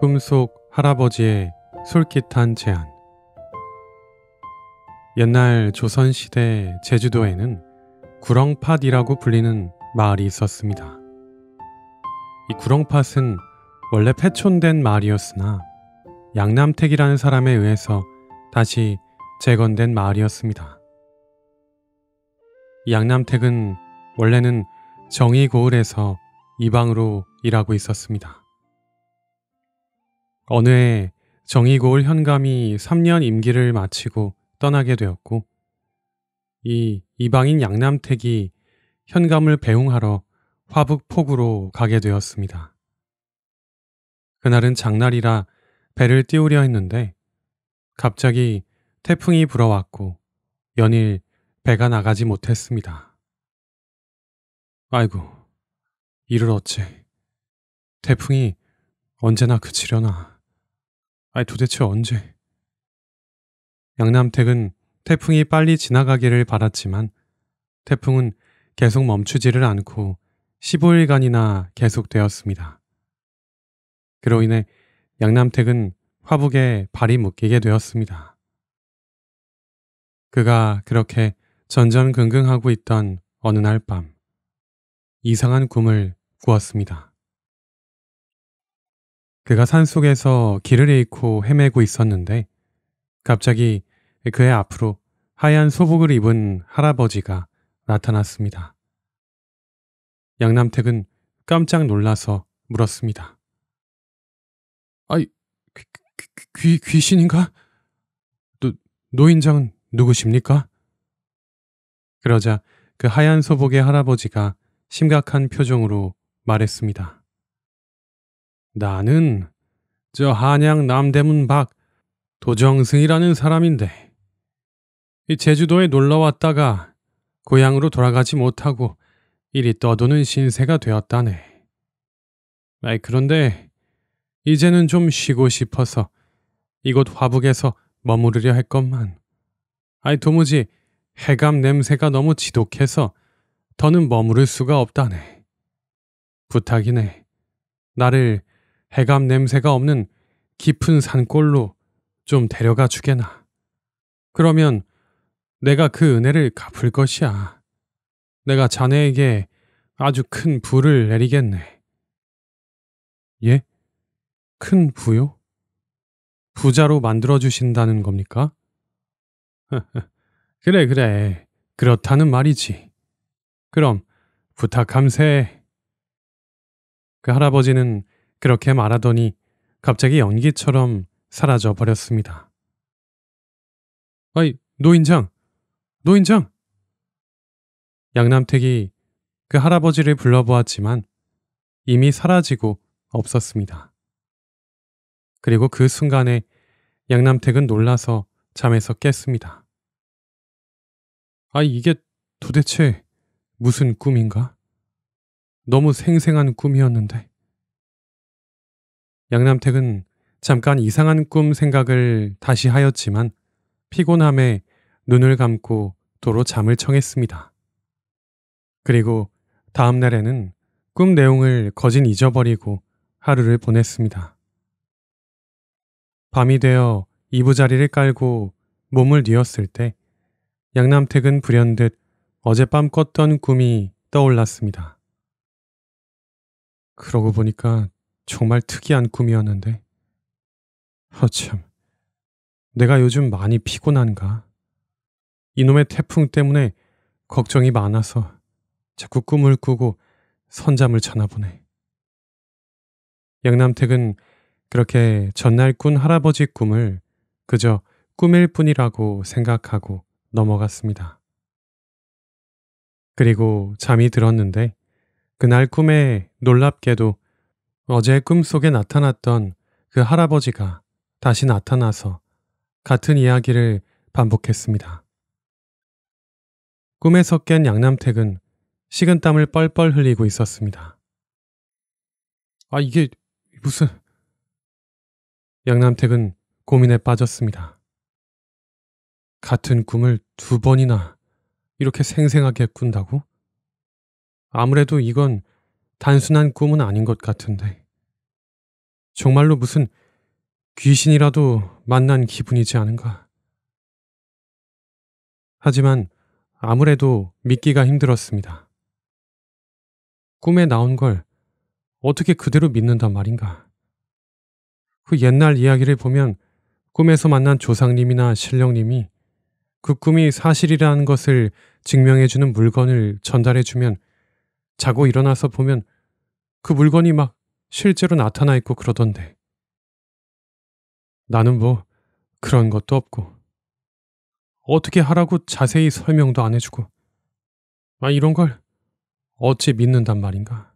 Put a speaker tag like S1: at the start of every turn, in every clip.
S1: 꿈속 할아버지의 솔깃한 제안 옛날 조선시대 제주도에는 구렁팥이라고 불리는 마을이 있었습니다. 이 구렁팥은 원래 패촌된 마을이었으나 양남택이라는 사람에 의해서 다시 재건된 마을이었습니다. 양남택은 원래는 정의고을에서 이방으로 일하고 있었습니다. 어느 해 정의고을 현감이 3년 임기를 마치고 떠나게 되었고 이 이방인 양남택이 현감을 배웅하러 화북폭구로 가게 되었습니다. 그날은 장날이라 배를 띄우려 했는데 갑자기 태풍이 불어왔고 연일 배가 나가지 못했습니다. 아이고, 이를 어찌. 태풍이 언제나 그치려나. 아니 도대체 언제? 양남택은 태풍이 빨리 지나가기를 바랐지만 태풍은 계속 멈추지를 않고 15일간이나 계속되었습니다. 그로 인해 양남택은 화북에 발이 묶이게 되었습니다. 그가 그렇게 전전긍긍하고 있던 어느 날 밤 이상한 꿈을 꾸었습니다. 그가 산속에서 길을 잃고 헤매고 있었는데 갑자기 그의 앞으로 하얀 소복을 입은 할아버지가 나타났습니다. 양남택은 깜짝 놀라서 물었습니다. 아이, 귀, 귀, 귀신인가? 노, 노인장은 누구십니까? 그러자 그 하얀 소복의 할아버지가 심각한 표정으로 말했습니다. 나는 저 한양 남대문 밖 도정승이라는 사람인데 이 제주도에 놀러 왔다가 고향으로 돌아가지 못하고 이리 떠도는 신세가 되었다네. 아이 그런데 이제는 좀 쉬고 싶어서 이곳 화북에서 머무르려 했건만 아이 도무지 해감 냄새가 너무 지독해서 더는 머무를 수가 없다네. 부탁이네. 나를 해감 냄새가 없는 깊은 산골로 좀 데려가 주게나. 그러면 내가 그 은혜를 갚을 것이야. 내가 자네에게 아주 큰 부를 내리겠네. 예? 큰 부요? 부자로 만들어 주신다는 겁니까? 그래, 그래. 그렇다는 말이지. 그럼 부탁함세. 그 할아버지는 그렇게 말하더니 갑자기 연기처럼 사라져 버렸습니다. 아이, 노인장! 노인장! 양남택이 그 할아버지를 불러보았지만 이미 사라지고 없었습니다. 그리고 그 순간에 양남택은 놀라서 잠에서 깼습니다. 아, 이게 도대체 무슨 꿈인가? 너무 생생한 꿈이었는데. 양남택은 잠깐 이상한 꿈 생각을 다시 하였지만 피곤함에 눈을 감고 도로 잠을 청했습니다. 그리고 다음 날에는 꿈 내용을 거진 잊어버리고 하루를 보냈습니다. 밤이 되어 이부자리를 깔고 몸을 뉘었을 때 양남택은 불현듯 어젯밤 꿨던 꿈이 떠올랐습니다. 그러고 보니까 정말 특이한 꿈이었는데. 허참, 아, 내가 요즘 많이 피곤한가? 이놈의 태풍 때문에 걱정이 많아서 자꾸 꿈을 꾸고 선잠을 자나 보네. 양남택은 그렇게 전날 꾼 할아버지 꿈을 그저 꿈일 뿐이라고 생각하고 넘어갔습니다. 그리고 잠이 들었는데 그날 꿈에 놀랍게도 어제 꿈속에 나타났던 그 할아버지가 다시 나타나서 같은 이야기를 반복했습니다. 꿈에서 깬 양남택은 식은땀을 뻘뻘 흘리고 있었습니다. 아, 이게 무슨... 양남택은 고민에 빠졌습니다. 같은 꿈을 두 번이나 이렇게 생생하게 꾼다고? 아무래도 이건 단순한 꿈은 아닌 것 같은데. 정말로 무슨 귀신이라도 만난 기분이지 않은가. 하지만 아무래도 믿기가 힘들었습니다. 꿈에 나온 걸 어떻게 그대로 믿는단 말인가. 그 옛날 이야기를 보면 꿈에서 만난 조상님이나 신령님이 그 꿈이 사실이라는 것을 증명해주는 물건을 전달해주면 자고 일어나서 보면 그 물건이 막 실제로 나타나 있고 그러던데. 나는 뭐 그런 것도 없고. 어떻게 하라고 자세히 설명도 안 해주고. 아, 이런 걸 어찌 믿는단 말인가.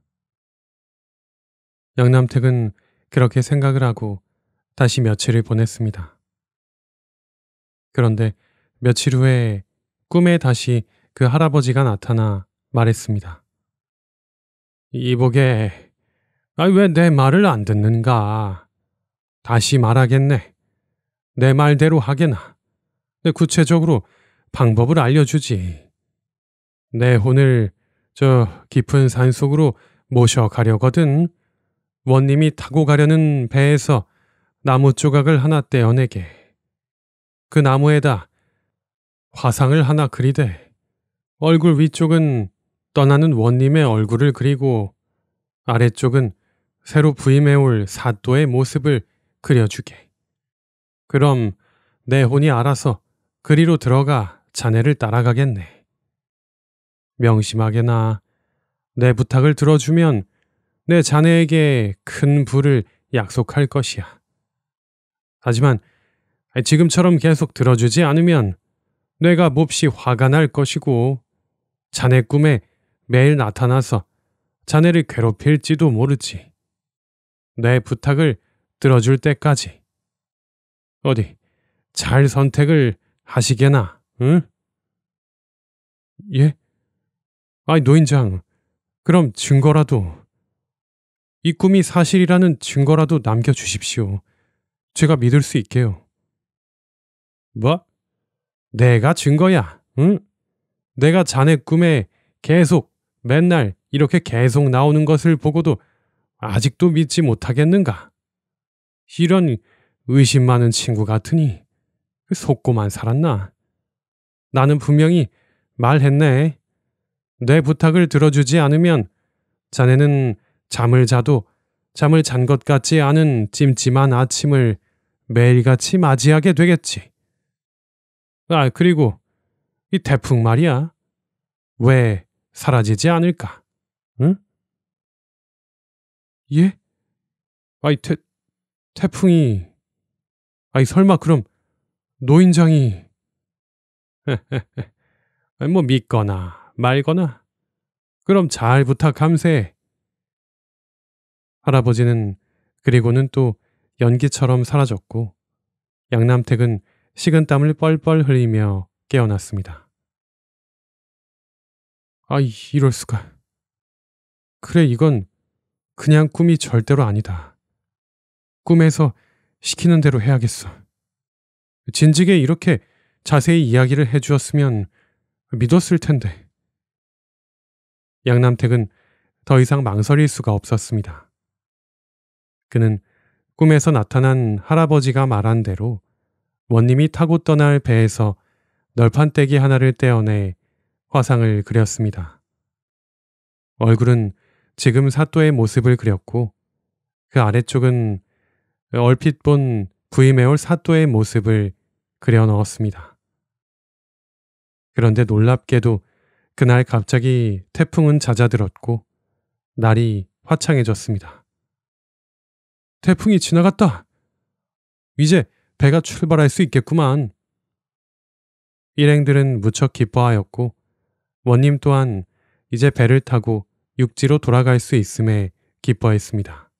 S1: 영남택은 그렇게 생각을 하고 다시 며칠을 보냈습니다. 그런데 며칠 후에 꿈에 다시 그 할아버지가 나타나 말했습니다. 이보게, 아, 왜내 말을 안 듣는가? 다시 말하겠네. 내 말대로 하게나. 내 구체적으로 방법을 알려주지. 내 혼을 저 깊은 산 속으로 모셔가려거든. 원님이 타고 가려는 배에서 나무 조각을 하나 떼어내게. 그 나무에다 화상을 하나 그리되 얼굴 위쪽은 떠나는 원님의 얼굴을 그리고 아래쪽은 새로 부임해올 사또의 모습을 그려주게. 그럼 내 혼이 알아서 그리로 들어가 자네를 따라가겠네. 명심하게나 내 부탁을 들어주면 내 자네에게 큰 부를 약속할 것이야. 하지만 지금처럼 계속 들어주지 않으면 내가 몹시 화가 날 것이고 자네 꿈에 매일 나타나서 자네를 괴롭힐지도 모르지. 내 부탁을 들어줄 때까지. 어디, 잘 선택을 하시게나, 응? 예? 아이, 노인장. 그럼 증거라도. 이 꿈이 사실이라는 증거라도 남겨주십시오. 제가 믿을 수 있게요. 뭐? 내가 증거야, 응? 내가 자네 꿈에 계속 맨날 이렇게 계속 나오는 것을 보고도 아직도 믿지 못하겠는가? 이런 의심 많은 친구 같으니 속고만 살았나? 나는 분명히 말했네. 내 부탁을 들어주지 않으면 자네는 잠을 자도 잠을 잔 것 같지 않은 찜찜한 아침을 매일같이 맞이하게 되겠지. 아, 그리고 이 태풍 말이야. 왜 사라지지 않을까? 응? 예? 아이 태 태풍이 아이 설마 그럼 노인장이 뭐 믿거나 말거나 그럼 잘 부탁함세. 할아버지는 그리고는 또 연기처럼 사라졌고 양남택은 식은 땀을 뻘뻘 흘리며 깨어났습니다. 아, 이럴 이 수가. 그래, 이건 그냥 꿈이 절대로 아니다. 꿈에서 시키는 대로 해야겠어. 진지게 이렇게 자세히 이야기를 해주었으면 믿었을 텐데. 양남택은 더 이상 망설일 수가 없었습니다. 그는 꿈에서 나타난 할아버지가 말한 대로 원님이 타고 떠날 배에서 널판떼기 하나를 떼어내 화상을 그렸습니다. 얼굴은 지금 사또의 모습을 그렸고 그 아래쪽은 얼핏 본 부임해올 사또의 모습을 그려 넣었습니다. 그런데 놀랍게도 그날 갑자기 태풍은 잦아들었고 날이 화창해졌습니다. 태풍이 지나갔다! 이제 배가 출발할 수 있겠구만! 일행들은 무척 기뻐하였고 원님 또한 이제 배를 타고 육지로 돌아갈 수 있음에 기뻐했습니다.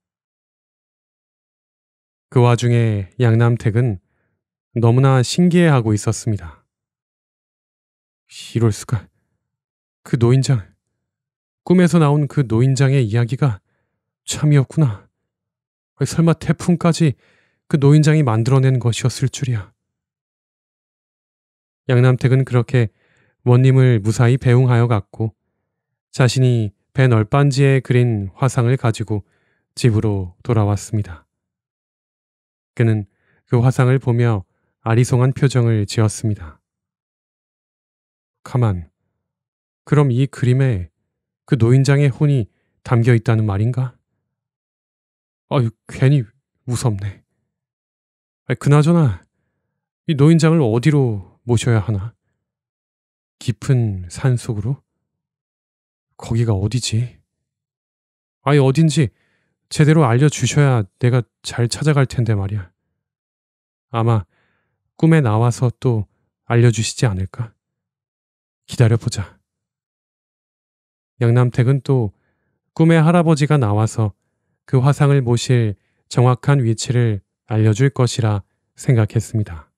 S1: 그 와중에 양남택은 너무나 신기해하고 있었습니다. 이럴 수가. 그 노인장. 꿈에서 나온 그 노인장의 이야기가 참이었구나. 설마 태풍까지 그 노인장이 만들어낸 것이었을 줄이야. 양남택은 그렇게 원님을 무사히 배웅하여 갔고 자신이 배 널빤지에 그린 화상을 가지고 집으로 돌아왔습니다. 그는 그 화상을 보며 아리송한 표정을 지었습니다. 가만, 그럼 이 그림에 그 노인장의 혼이 담겨 있다는 말인가? 아유, 괜히 무섭네. 아니, 그나저나 이 노인장을 어디로 모셔야 하나? 깊은 산 속으로? 거기가 어디지? 아예 어딘지 제대로 알려주셔야 내가 잘 찾아갈 텐데 말이야. 아마 꿈에 나와서 또 알려주시지 않을까? 기다려보자. 양남택은 또 꿈의 할아버지가 나와서 그 화상을 모실 정확한 위치를 알려줄 것이라 생각했습니다.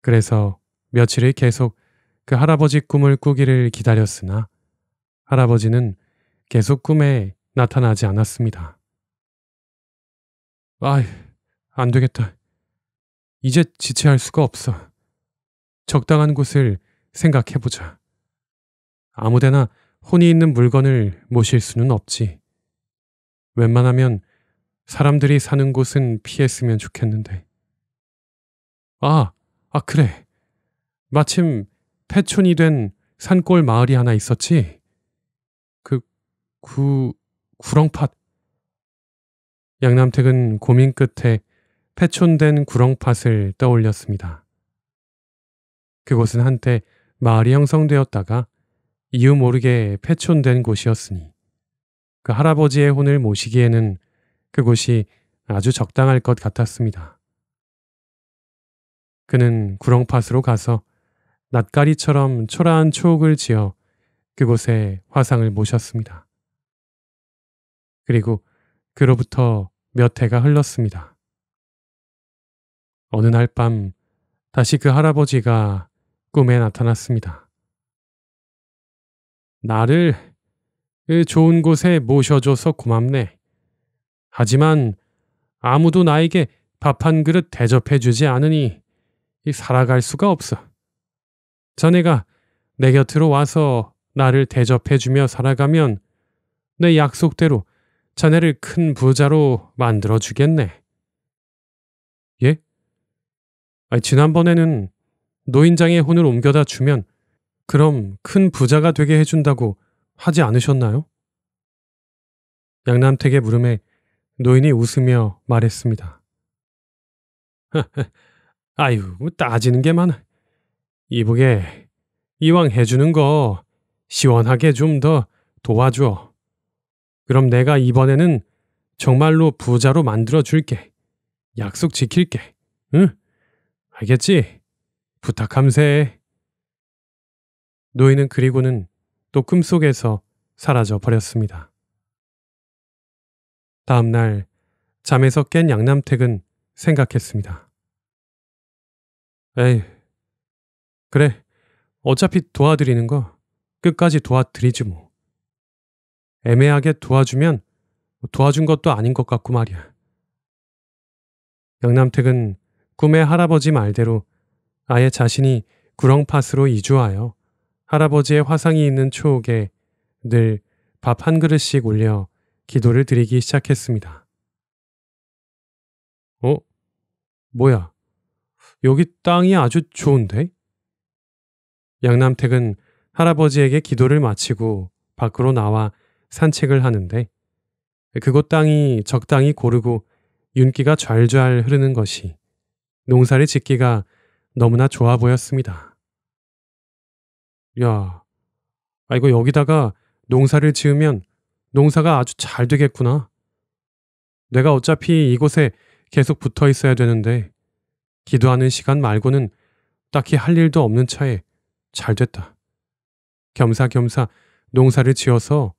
S1: 그래서 며칠을 계속 그 할아버지 꿈을 꾸기를 기다렸으나 할아버지는 계속 꿈에 나타나지 않았습니다. 아휴, 안 되겠다. 이제 지체할 수가 없어. 적당한 곳을 생각해보자. 아무데나 혼이 있는 물건을 모실 수는 없지. 웬만하면 사람들이 사는 곳은 피했으면 좋겠는데. 아, 아, 그래. 마침 패촌이 된 산골 마을이 하나 있었지. 그 구, 구렁팥. 양남택은 고민 끝에 패촌된 구렁팥을 떠올렸습니다. 그곳은 한때 마을이 형성되었다가 이유 모르게 패촌된 곳이었으니 그 할아버지의 혼을 모시기에는 그곳이 아주 적당할 것 같았습니다. 그는 구렁팥으로 가서 낯가리처럼 초라한 추옥을 지어 그곳에 화상을 모셨습니다. 그리고 그로부터 몇 해가 흘렀습니다. 어느 날 밤 다시 그 할아버지가 꿈에 나타났습니다. 나를 그 좋은 곳에 모셔줘서 고맙네. 하지만 아무도 나에게 밥 한 그릇 대접해주지 않으니 살아갈 수가 없어. 자네가 내 곁으로 와서 나를 대접해주며 살아가면 내 약속대로 자네를 큰 부자로 만들어주겠네. 예? 아니, 지난번에는 노인장의 혼을 옮겨다 주면 그럼 큰 부자가 되게 해준다고 하지 않으셨나요? 양남택의 물음에 노인이 웃으며 말했습니다. 아유, 따지는 게 많아. 이북에 이왕 해주는 거 시원하게 좀 더 도와줘. 그럼 내가 이번에는 정말로 부자로 만들어 줄게. 약속 지킬게. 응? 알겠지? 부탁함세. 노인은 그리고는 또 꿈속에서 사라져 버렸습니다. 다음 날 잠에서 깬 양남택은 생각했습니다. 에이, 그래, 어차피 도와드리는 거 끝까지 도와드리지 뭐. 애매하게 도와주면 도와준 것도 아닌 것 같고 말이야. 영남택은 꿈의 할아버지 말대로 아예 자신이 구렁팥으로 이주하여 할아버지의 화상이 있는 초옥에 늘 밥 한 그릇씩 올려 기도를 드리기 시작했습니다. 어? 뭐야? 여기 땅이 아주 좋은데? 양남택은 할아버지에게 기도를 마치고 밖으로 나와 산책을 하는데 그곳 땅이 적당히 고르고 윤기가 좔좔 흐르는 것이 농사를 짓기가 너무나 좋아 보였습니다. 야, 아이고 여기다가 농사를 지으면 농사가 아주 잘 되겠구나. 내가 어차피 이곳에 계속 붙어 있어야 되는데 기도하는 시간 말고는 딱히 할 일도 없는 차에 잘 됐다. 겸사겸사 농사를 지어서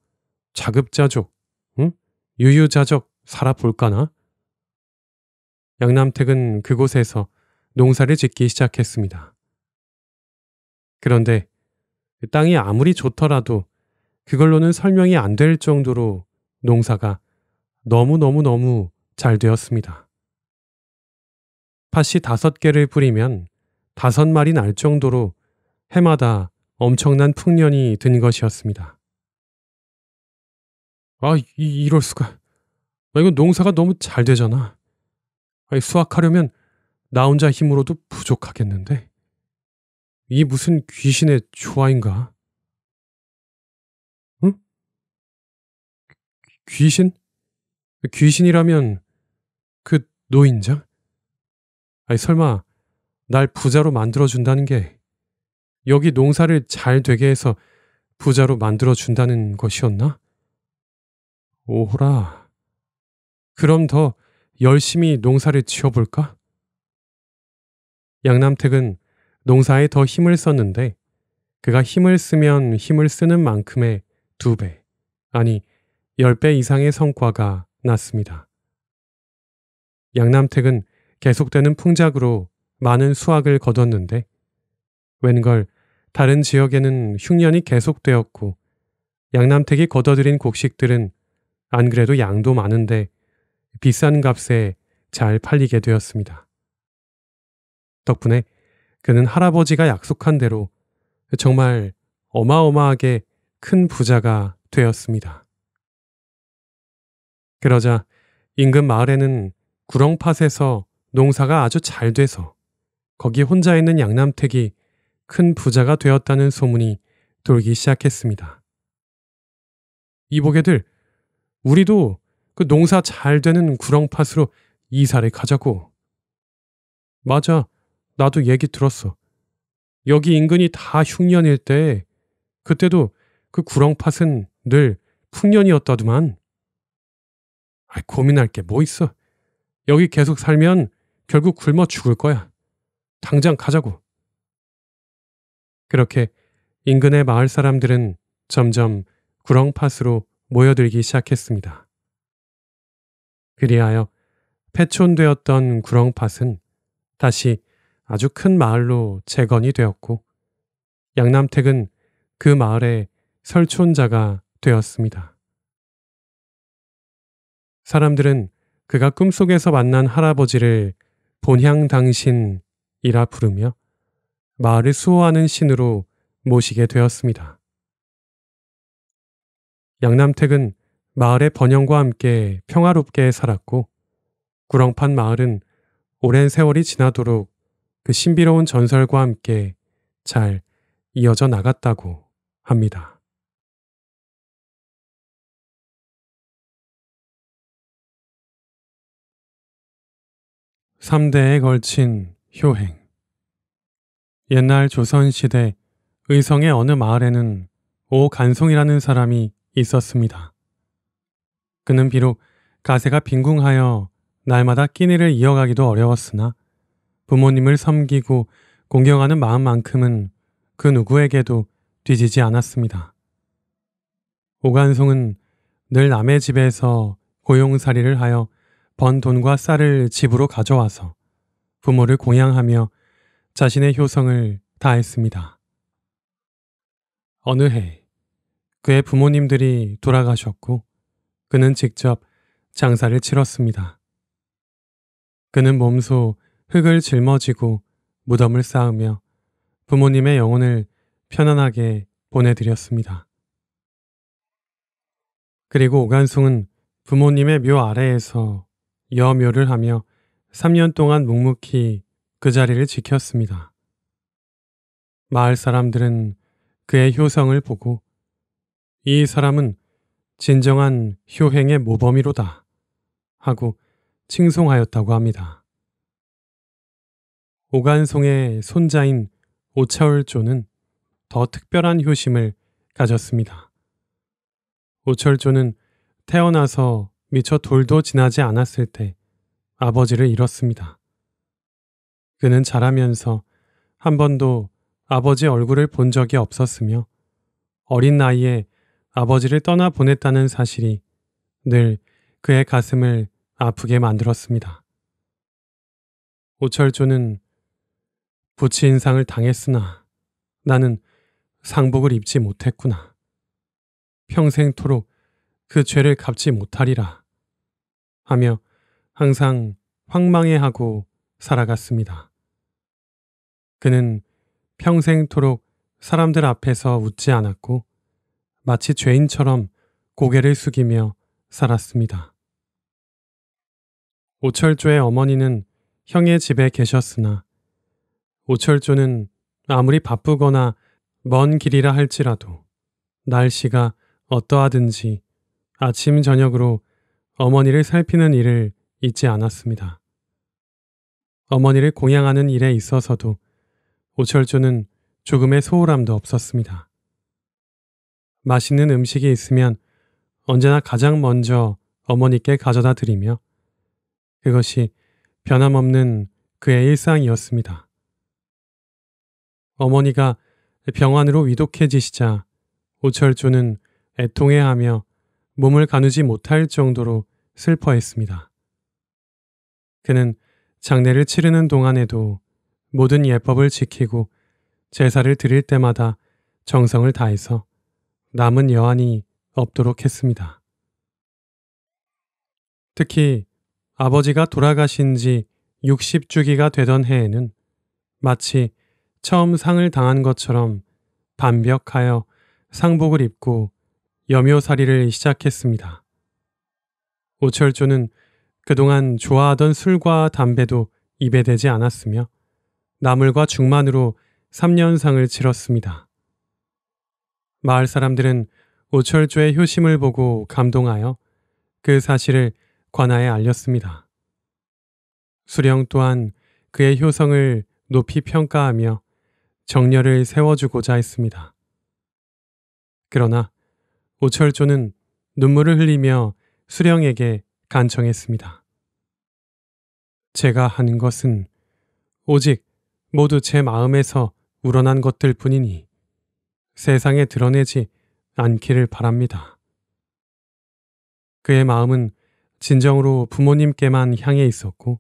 S1: 자급자족, 응? 유유자적 살아볼까나? 양남택은 그곳에서 농사를 짓기 시작했습니다. 그런데 땅이 아무리 좋더라도 그걸로는 설명이 안 될 정도로 농사가 너무너무너무 잘 되었습니다. 팥이 다섯 개를 뿌리면 다섯 마리 날 정도로 해마다 엄청난 풍년이 든 것이었습니다. 아, 이, 럴 수가. 아, 이건 농사가 너무 잘 되잖아. 아, 수확하려면 나 혼자 힘으로도 부족하겠는데. 이 무슨 귀신의 조화인가? 응? 귀신? 귀신이라면 그 노인장? 아니 설마 날 부자로 만들어준다는 게 여기 농사를 잘 되게 해서 부자로 만들어 준다는 것이었나? 오호라. 그럼 더 열심히 농사를 지어볼까? 양남택은 농사에 더 힘을 썼는데 그가 힘을 쓰면 힘을 쓰는 만큼의 두 배, 아니 열 배 이상의 성과가 났습니다. 양남택은 계속되는 풍작으로 많은 수확을 거뒀는데 웬걸 다른 지역에는 흉년이 계속되었고 양남택이 걷어들인 곡식들은 안 그래도 양도 많은데 비싼 값에 잘 팔리게 되었습니다. 덕분에 그는 할아버지가 약속한 대로 정말 어마어마하게 큰 부자가 되었습니다. 그러자 인근 마을에는 구렁팥에서 농사가 아주 잘 돼서 거기 혼자 있는 양남택이 큰 부자가 되었다는 소문이 돌기 시작했습니다. 이보게들, 우리도 그 농사 잘 되는 구렁팥으로 이사를 가자고. 맞아, 나도 얘기 들었어. 여기 인근이 다 흉년일 때 그때도 그 구렁팥은 늘 풍년이었다더만. 아이, 고민할 게 뭐 있어. 여기 계속 살면 결국 굶어 죽을 거야. 당장 가자고. 그렇게 인근의 마을 사람들은 점점 구렁팥으로 모여들기 시작했습니다. 그리하여 패촌되었던 구렁팥은 다시 아주 큰 마을로 재건이 되었고 양남택은 그 마을의 설촌자가 되었습니다. 사람들은 그가 꿈속에서 만난 할아버지를 본향 당신이라 부르며 마을을 수호하는 신으로 모시게 되었습니다. 양남택은 마을의 번영과 함께 평화롭게 살았고 구렁판 마을은 오랜 세월이 지나도록 그 신비로운 전설과 함께 잘 이어져 나갔다고 합니다. 삼대에 걸친 효행 옛날 조선시대 의성의 어느 마을에는 오간송이라는 사람이 있었습니다. 그는 비록 가세가 빈궁하여 날마다 끼니를 이어가기도 어려웠으나 부모님을 섬기고 공경하는 마음만큼은 그 누구에게도 뒤지지 않았습니다. 오간송은 늘 남의 집에서 고용살이를 하여 번 돈과 쌀을 집으로 가져와서 부모를 공양하며 자신의 효성을 다했습니다. 어느 해 그의 부모님들이 돌아가셨고 그는 직접 장사를 치렀습니다. 그는 몸소 흙을 짊어지고 무덤을 쌓으며 부모님의 영혼을 편안하게 보내드렸습니다. 그리고 오간송은 부모님의 묘 아래에서 여묘를 하며 3년 동안 묵묵히 그 자리를 지켰습니다. 마을 사람들은 그의 효성을 보고 이 사람은 진정한 효행의 모범이로다 하고 칭송하였다고 합니다. 오간송의 손자인 오차월조는 더 특별한 효심을 가졌습니다. 오철조는 태어나서 미처 돌도 지나지 않았을 때 아버지를 잃었습니다. 그는 자라면서 한 번도 아버지 얼굴을 본 적이 없었으며 어린 나이에 아버지를 떠나 보냈다는 사실이 늘 그의 가슴을 아프게 만들었습니다. 오철조는 부치 인상을 당했으나 나는 상복을 입지 못했구나. 평생토록 그 죄를 갚지 못하리라. 하며 항상 황망해하고 살아갔습니다. 그는 평생토록 사람들 앞에서 웃지 않았고 마치 죄인처럼 고개를 숙이며 살았습니다. 오철조의 어머니는 형의 집에 계셨으나 오철조는 아무리 바쁘거나 먼 길이라 할지라도 날씨가 어떠하든지 아침 저녁으로 어머니를 살피는 일을 잊지 않았습니다. 어머니를 공양하는 일에 있어서도 오철조는 조금의 소홀함도 없었습니다. 맛있는 음식이 있으면 언제나 가장 먼저 어머니께 가져다 드리며 그것이 변함없는 그의 일상이었습니다. 어머니가 병환으로 위독해지시자 오철조는 애통해하며 몸을 가누지 못할 정도로 슬퍼했습니다. 그는 장례를 치르는 동안에도 모든 예법을 지키고 제사를 드릴 때마다 정성을 다해서 남은 여한이 없도록 했습니다. 특히 아버지가 돌아가신 지 60주기가 되던 해에는 마치 처음 상을 당한 것처럼 반벽하여 상복을 입고 염요살이를 시작했습니다. 오철조는 그동안 좋아하던 술과 담배도 입에 대지 않았으며 나물과 중만으로 3년상을 치렀습니다. 마을 사람들은 오철조의 효심을 보고 감동하여 그 사실을 관아에 알렸습니다. 수령 또한 그의 효성을 높이 평가하며 정렬을 세워주고자 했습니다. 그러나 오철조는 눈물을 흘리며 수령에게 간청했습니다. 제가 한 것은 오직 모두 제 마음에서 우러난 것들 뿐이니 세상에 드러내지 않기를 바랍니다. 그의 마음은 진정으로 부모님께만 향해 있었고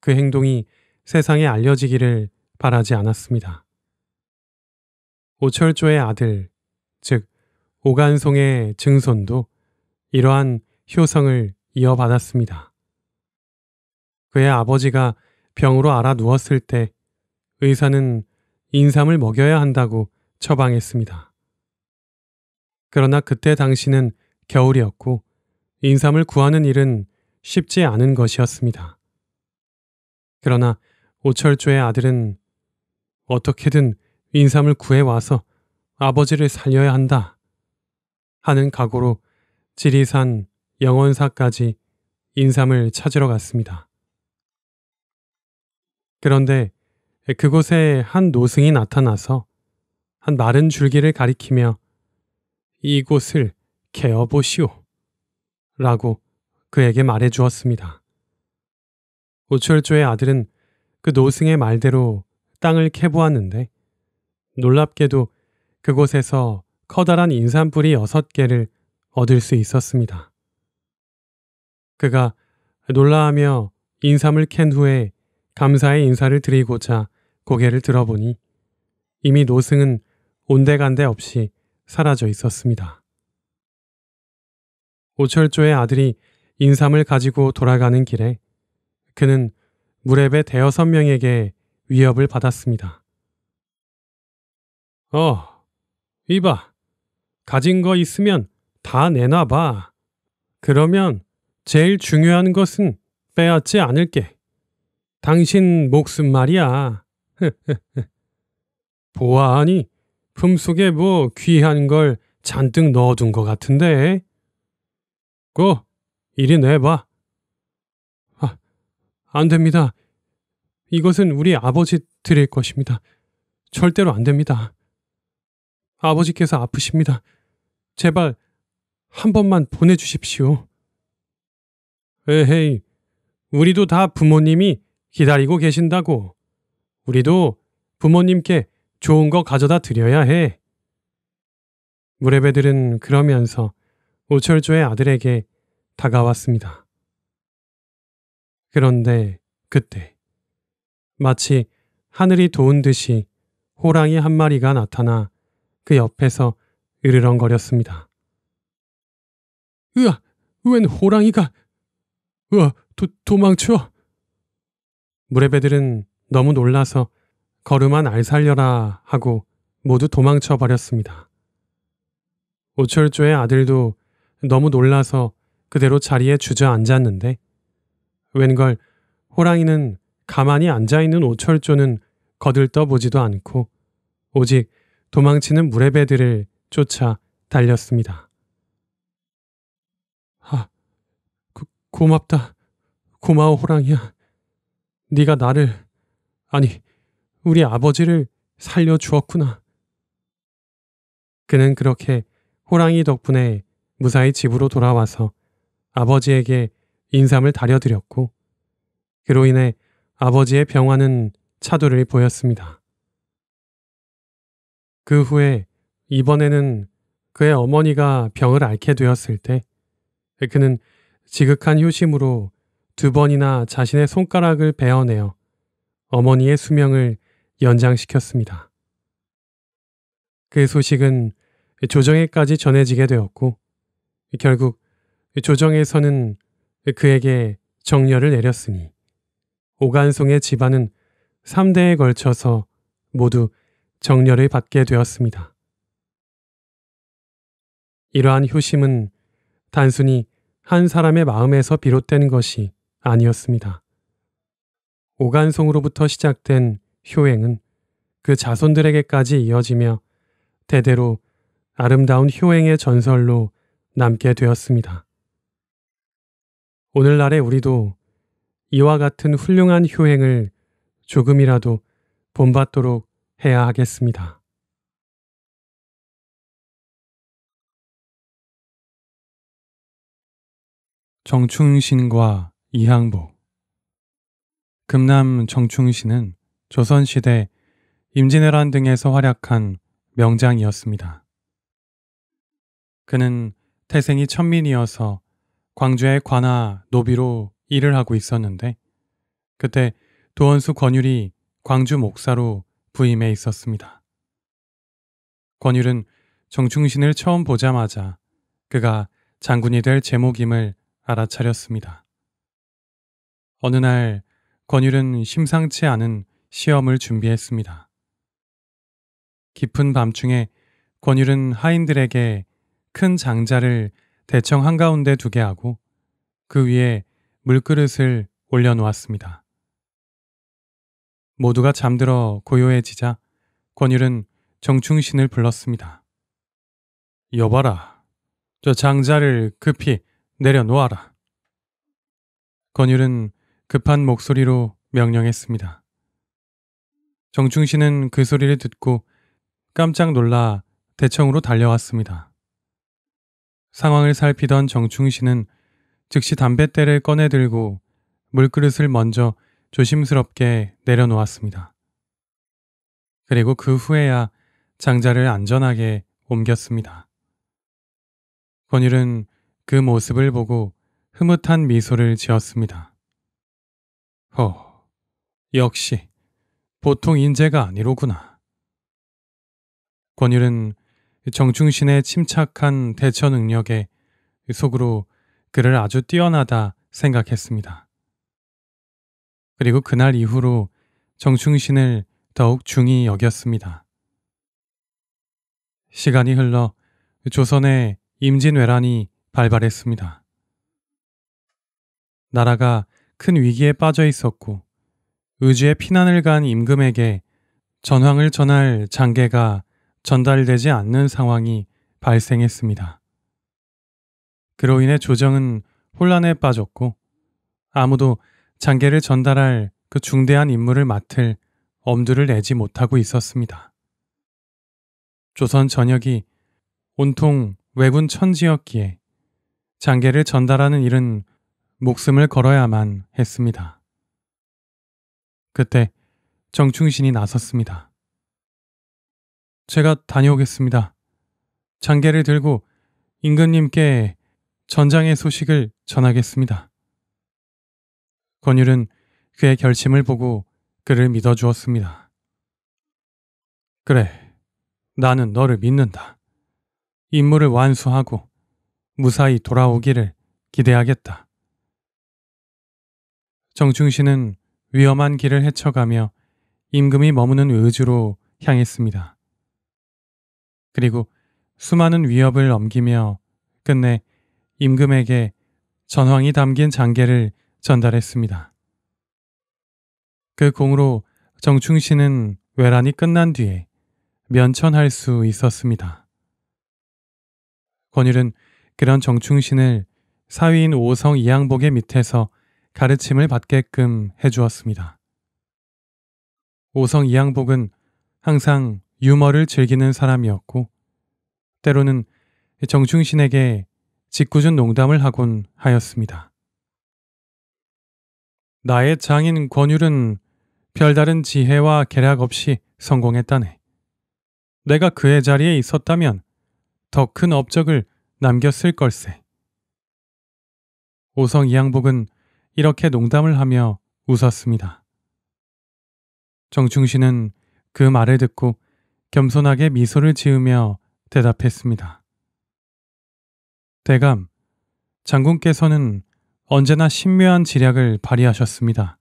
S1: 그 행동이 세상에 알려지기를 바라지 않았습니다. 오철조의 아들, 즉 오간송의 증손도 이러한 효성을 이어받았습니다. 그의 아버지가 병으로 알아 누웠을 때 의사는 인삼을 먹여야 한다고 처방했습니다. 그러나 그때 당시는 겨울이었고 인삼을 구하는 일은 쉽지 않은 것이었습니다. 그러나 오철조의 아들은 어떻게든 인삼을 구해와서 아버지를 살려야 한다 하는 각오로 지리산 영원사까지 인삼을 찾으러 갔습니다. 그런데 네, 그곳에 한 노승이 나타나서 한 마른 줄기를 가리키며 이곳을 개어보시오 라고 그에게 말해 주었습니다. 오철조의 아들은 그 노승의 말대로 땅을 캐보았는데 놀랍게도 그곳에서 커다란 인삼뿌리 6개를 얻을 수 있었습니다. 그가 놀라하며 인삼을 캔 후에 감사의 인사를 드리고자 고개를 들어보니 이미 노승은 온데간데 없이 사라져 있었습니다. 오철조의 아들이 인삼을 가지고 돌아가는 길에 그는 무렵의 대여섯 명에게 위협을 받았습니다. 어, 이봐. 가진 거 있으면 다 내놔봐. 그러면 제일 중요한 것은 빼앗지 않을게. 당신 목숨 말이야. 보아하니 품속에 뭐 귀한 걸 잔뜩 넣어둔 것 같은데. 고, 이리 내봐. 아, 안 됩니다. 이것은 우리 아버지 드릴 것입니다. 절대로 안 됩니다. 아버지께서 아프십니다. 제발 한 번만 보내주십시오. 에헤이, 우리도 다 부모님이 기다리고 계신다고. 우리도 부모님께 좋은 거 가져다 드려야 해. 무레베들은 그러면서 오철조의 아들에게 다가왔습니다. 그런데 그때 마치 하늘이 도운 듯이 호랑이 한 마리가 나타나 그 옆에서 으르렁거렸습니다. 으아! 웬 호랑이가! 으아! 도, 도망쳐! 무레베들은 너무 놀라서 걸음만알 살려라 하고 모두 도망쳐 버렸습니다. 오철조의 아들도 너무 놀라서 그대로 자리에 주저앉았는데 웬걸 호랑이는 가만히 앉아있는 오철조는 거들떠 보지도 않고 오직 도망치는 무레배들을 쫓아 달렸습니다. 아, 고, 고맙다. 고마워 호랑이야. 네가 나를 아니, 우리 아버지를 살려주었구나. 그는 그렇게 호랑이 덕분에 무사히 집으로 돌아와서 아버지에게 인삼을 다려드렸고, 그로 인해 아버지의 병화는 차도를 보였습니다. 그 후에 이번에는 그의 어머니가 병을 앓게 되었을 때 그는 지극한 효심으로 두 번이나 자신의 손가락을 베어내어 어머니의 수명을 연장시켰습니다. 그 소식은 조정에까지 전해지게 되었고 결국 조정에서는 그에게 정렬을 내렸으니 오간송의 집안은 3대에 걸쳐서 모두 정렬을 받게 되었습니다. 이러한 효심은 단순히 한 사람의 마음에서 비롯된 것이 아니었습니다. 오간송으로부터 시작된 효행은 그 자손들에게까지 이어지며 대대로 아름다운 효행의 전설로 남게 되었습니다. 오늘날의 우리도 이와 같은 훌륭한 효행을 조금이라도 본받도록 해야 하겠습니다. 정충신과 이항복 금남 정충신은 조선시대 임진왜란 등에서 활약한 명장이었습니다. 그는 태생이 천민이어서 광주의 관아 노비로 일을 하고 있었는데 그때 도원수 권율이 광주 목사로 부임해 있었습니다. 권율은 정충신을 처음 보자마자 그가 장군이 될 제목임을 알아차렸습니다. 어느 날 권율은 심상치 않은 시험을 준비했습니다. 깊은 밤중에 권율은 하인들에게 큰 장자를 대청 한가운데 두게 하고 그 위에 물그릇을 올려놓았습니다. 모두가 잠들어 고요해지자 권율은 정충신을 불렀습니다. 여봐라, 저 장자를 급히 내려놓아라. 권율은 급한 목소리로 명령했습니다. 정충 신은그 소리를 듣고 깜짝 놀라 대청으로 달려왔습니다. 상황을 살피던 정충 신은 즉시 담뱃대를 꺼내들고 물그릇을 먼저 조심스럽게 내려놓았습니다. 그리고 그 후에야 장자를 안전하게 옮겼습니다. 권율은 그 모습을 보고 흐뭇한 미소를 지었습니다. 허, 어, 역시 보통 인재가 아니로구나. 권율은 정충신의 침착한 대처 능력에 속으로 그를 아주 뛰어나다 생각했습니다. 그리고 그날 이후로 정충신을 더욱 중히 여겼습니다. 시간이 흘러 조선의 임진왜란이 발발했습니다. 나라가 큰 위기에 빠져 있었고 의주에 피난을 간 임금에게 전황을 전할 장계가 전달되지 않는 상황이 발생했습니다. 그로 인해 조정은 혼란에 빠졌고 아무도 장계를 전달할 그 중대한 임무를 맡을 엄두를 내지 못하고 있었습니다. 조선 전역이 온통 외군 천지였기에 장계를 전달하는 일은 목숨을 걸어야만 했습니다. 그때 정충신이 나섰습니다. 제가 다녀오겠습니다. 장계를 들고 임금님께 전장의 소식을 전하겠습니다. 권율은 그의 결심을 보고 그를 믿어주었습니다. 그래, 나는 너를 믿는다. 임무를 완수하고 무사히 돌아오기를 기대하겠다. 정충 신은 위험한 길을 헤쳐가며 임금이 머무는 의주로 향했습니다. 그리고 수많은 위협을 넘기며 끝내 임금에게 전황이 담긴 장계를 전달했습니다. 그 공으로 정충 신은 외란이 끝난 뒤에 면천할 수 있었습니다. 권율은 그런 정충신을 사위인 오성 이양복의 밑에서 가르침을 받게끔 해주었습니다. 오성 이양복은 항상 유머를 즐기는 사람이었고 때로는 정충신에게 짓궂은 농담을 하곤 하였습니다. 나의 장인 권율은 별다른 지혜와 계략 없이 성공했다네. 내가 그의 자리에 있었다면 더 큰 업적을 남겼을 걸세. 오성 이양복은 이렇게 농담을 하며 웃었습니다. 정충 씨는 그 말을 듣고 겸손하게 미소를 지으며 대답했습니다. 대감, 장군께서는 언제나 신묘한 지략을 발휘하셨습니다.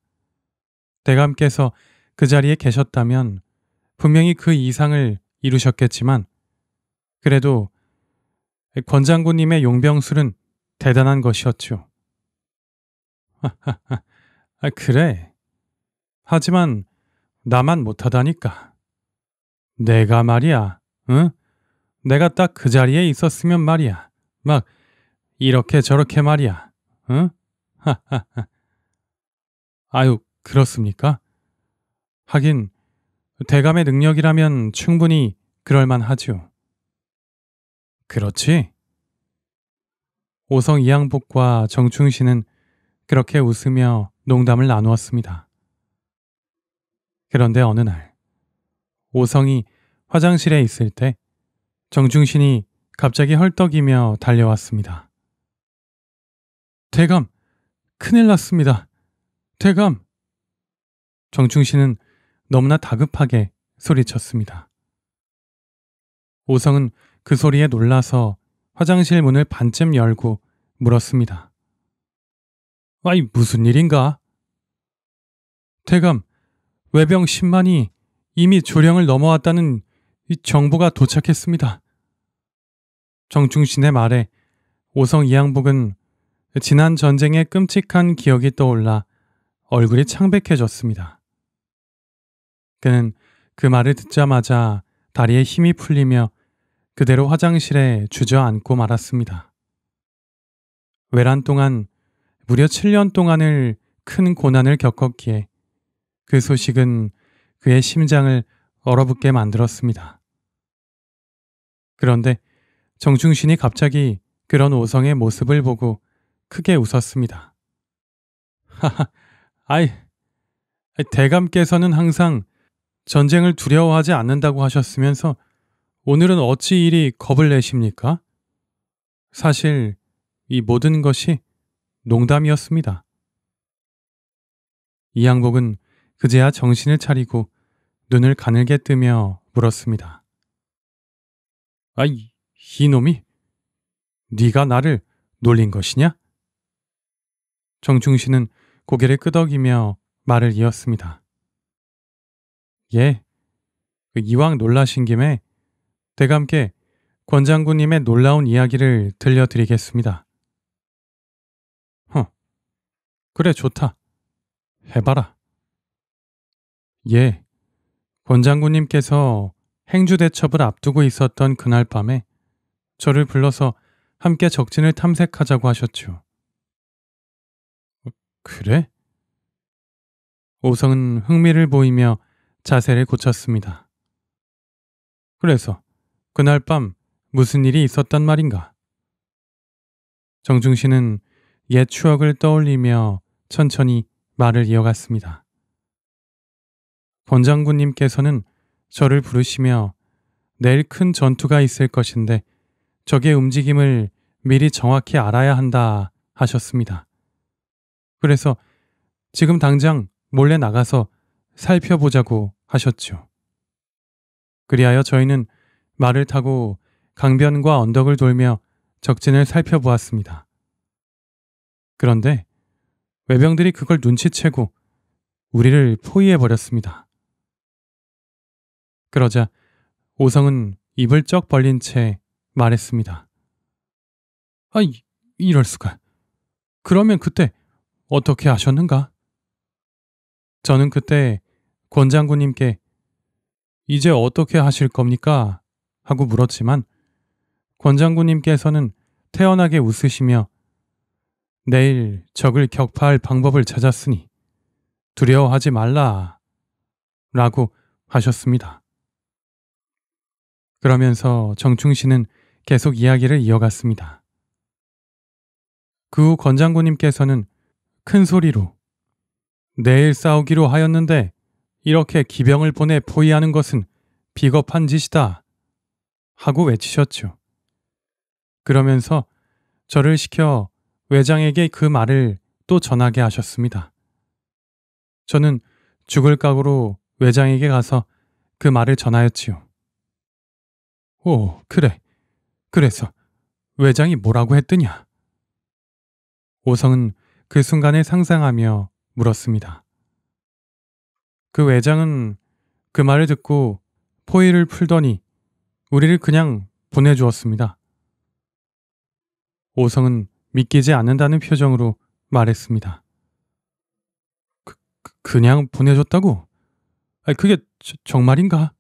S1: 대감께서 그 자리에 계셨다면 분명히 그 이상을 이루셨겠지만 그래도 권장군님의 용병술은 대단한 것이었죠. 아, 그래. 하지만 나만 못하다니까. 내가 말이야, 응? 내가 딱 그 자리에 있었으면 말이야. 막 이렇게 저렇게 말이야, 응? 하하하. 아유, 그렇습니까? 하긴 대감의 능력이라면 충분히 그럴만 하죠 그렇지? 오성 이양복과 정충신은 그렇게 웃으며 농담을 나누었습니다. 그런데 어느 날 오성이 화장실에 있을 때 정중신이 갑자기 헐떡이며 달려왔습니다. 대감, 큰일 났습니다. 대감! 정충신은 너무나 다급하게 소리쳤습니다. 오성은 그 소리에 놀라서 화장실 문을 반쯤 열고 물었습니다. 아니 무슨 일인가? 태감, 외병 10만이 이미 조령을 넘어왔다는 정보가 도착했습니다. 정충신의 말에 오성 이양복은 지난 전쟁의 끔찍한 기억이 떠올라 얼굴이 창백해졌습니다. 그는 그 말을 듣자마자 다리에 힘이 풀리며 그대로 화장실에 주저앉고 말았습니다. 외란 동안 무려 7년 동안을 큰 고난을 겪었기에 그 소식은 그의 심장을 얼어붙게 만들었습니다. 그런데 정충신이 갑자기 그런 오성의 모습을 보고 크게 웃었습니다. 하하, 아이, 대감께서는 항상 전쟁을 두려워하지 않는다고 하셨으면서 오늘은 어찌 이리 겁을 내십니까? 사실 이 모든 것이 농담이었습니다. 이양복은 그제야 정신을 차리고 눈을 가늘게 뜨며 물었습니다. 아이, 이놈이 네가 나를 놀린 것이냐? 정충 씨는 고개를 끄덕이며 말을 이었습니다. 예, 그 이왕 놀라신 김에 대감께 권장군님의 놀라운 이야기를 들려드리겠습니다. 그래, 좋다. 해봐라. 예. 권장군님께서 행주대첩을 앞두고 있었던 그날 밤에 저를 불러서 함께 적진을 탐색하자고 하셨죠. 그래? 오성은 흥미를 보이며 자세를 고쳤습니다. 그래서 그날 밤 무슨 일이 있었단 말인가? 정중 씨는 옛 추억을 떠올리며 천천히 말을 이어갔습니다. 권장군님께서는 저를 부르시며 내일 큰 전투가 있을 것인데 적의 움직임을 미리 정확히 알아야 한다 하셨습니다. 그래서 지금 당장 몰래 나가서 살펴보자고 하셨죠. 그리하여 저희는 말을 타고 강변과 언덕을 돌며 적진을 살펴보았습니다. 그런데 외병들이 그걸 눈치채고 우리를 포위해버렸습니다. 그러자 오성은 입을 쩍 벌린 채 말했습니다. 아, 이, 이럴 수가. 그러면 그때 어떻게 아셨는가? 저는 그때 권 장군님께 이제 어떻게 하실 겁니까? 하고 물었지만 권 장군님께서는 태연하게 웃으시며 내일 적을 격파할 방법을 찾았으니 두려워하지 말라. 라고 하셨습니다. 그러면서 정충 씨는 계속 이야기를 이어갔습니다. 그 후 권장군님께서는 큰 소리로 내일 싸우기로 하였는데 이렇게 기병을 보내 포위하는 것은 비겁한 짓이다. 하고 외치셨죠. 그러면서 저를 시켜 외장에게 그 말을 또 전하게 하셨습니다. 저는 죽을 각오로 외장에게 가서 그 말을 전하였지요. 오, 그래. 그래서 외장이 뭐라고 했더냐? 오성은 그 순간을 상상하며 물었습니다. 그 외장은 그 말을 듣고 포위를 풀더니 우리를 그냥 보내주었습니다. 오성은 믿기지 않는다는 표정으로 말했습니다. 그, 그 그냥 보내줬다고? 아, 그게 저, 정말인가?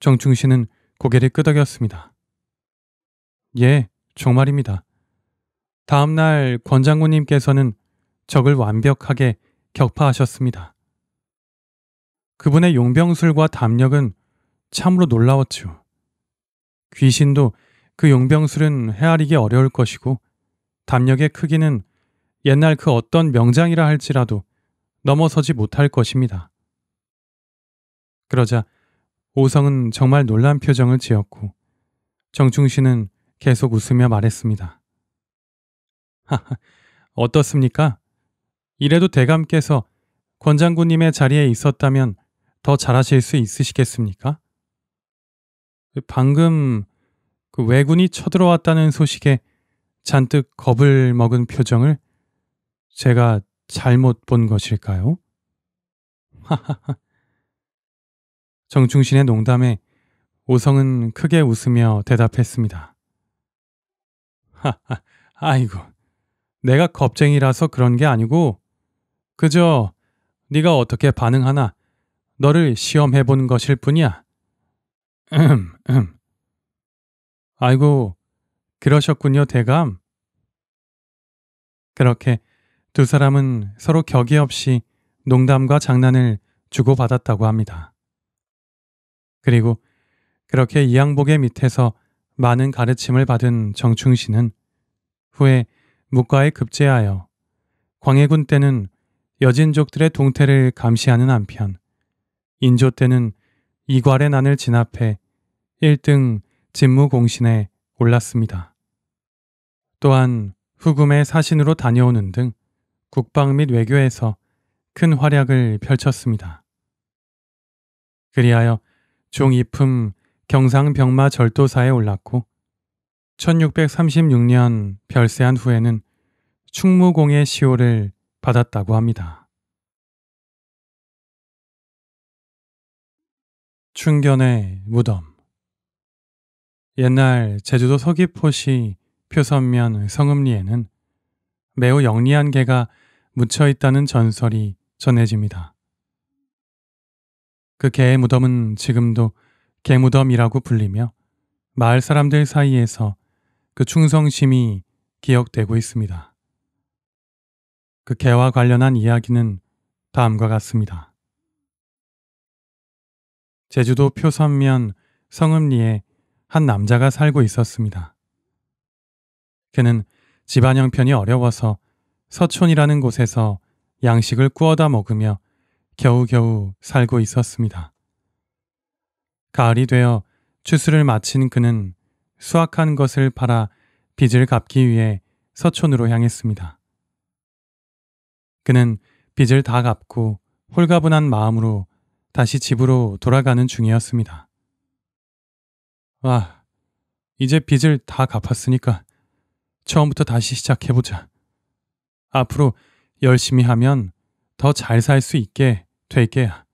S1: 정충 신은 고개를 끄덕였습니다. 예, 정말입니다. 다음 날 권장군님께서는 적을 완벽하게 격파하셨습니다. 그분의 용병술과 담력은 참으로 놀라웠지요. 귀신도 그 용병술은 헤아리기 어려울 것이고 담력의 크기는 옛날 그 어떤 명장이라 할지라도 넘어서지 못할 것입니다. 그러자 오성은 정말 놀란 표정을 지었고 정충 씨는 계속 웃으며 말했습니다. 하하, 어떻습니까? 이래도 대감께서 권장군님의 자리에 있었다면 더 잘하실 수 있으시겠습니까? 방금 그 왜군이 쳐들어왔다는 소식에 잔뜩 겁을 먹은 표정을 제가 잘못 본 것일까요? 하하하. 정충신의 농담에 오성은 크게 웃으며 대답했습니다. 하하, 아이고, 내가 겁쟁이라서 그런 게 아니고 그저 네가 어떻게 반응하나 너를 시험해 본 것일 뿐이야. 음, 음. 아이고, 그러셨군요, 대감. 그렇게 두 사람은 서로 격이 없이 농담과 장난을 주고받았다고 합니다. 그리고 그렇게 이양복의 밑에서 많은 가르침을 받은 정충 씨는 후에 묵과에 급제하여 광해군 때는 여진족들의 동태를 감시하는 한편 인조 때는 이괄의 난을 진압해 1등 직무공신에 올랐습니다. 또한 후금의 사신으로 다녀오는 등 국방 및 외교에서 큰 활약을 펼쳤습니다. 그리하여 종이품 경상병마 절도사에 올랐고 1636년 별세한 후에는 충무공의 시호를 받았다고 합니다. 충견의 무덤 옛날 제주도 서귀포시 표선면 성읍리에는 매우 영리한 개가 묻혀 있다는 전설이 전해집니다. 그 개의 무덤은 지금도 개무덤이라고 불리며 마을 사람들 사이에서 그 충성심이 기억되고 있습니다. 그 개와 관련한 이야기는 다음과 같습니다. 제주도 표선면 성읍리에 한 남자가 살고 있었습니다. 그는 집안 형편이 어려워서 서촌이라는 곳에서 양식을 구워다 먹으며 겨우겨우 살고 있었습니다. 가을이 되어 추수를 마친 그는 수확한 것을 팔아 빚을 갚기 위해 서촌으로 향했습니다. 그는 빚을 다 갚고 홀가분한 마음으로 다시 집으로 돌아가는 중이었습니다. 아, 이제 빚을 다 갚았으니까 처음부터 다시 시작해보자. 앞으로 열심히 하면 더 잘 살 수 있게 될게야.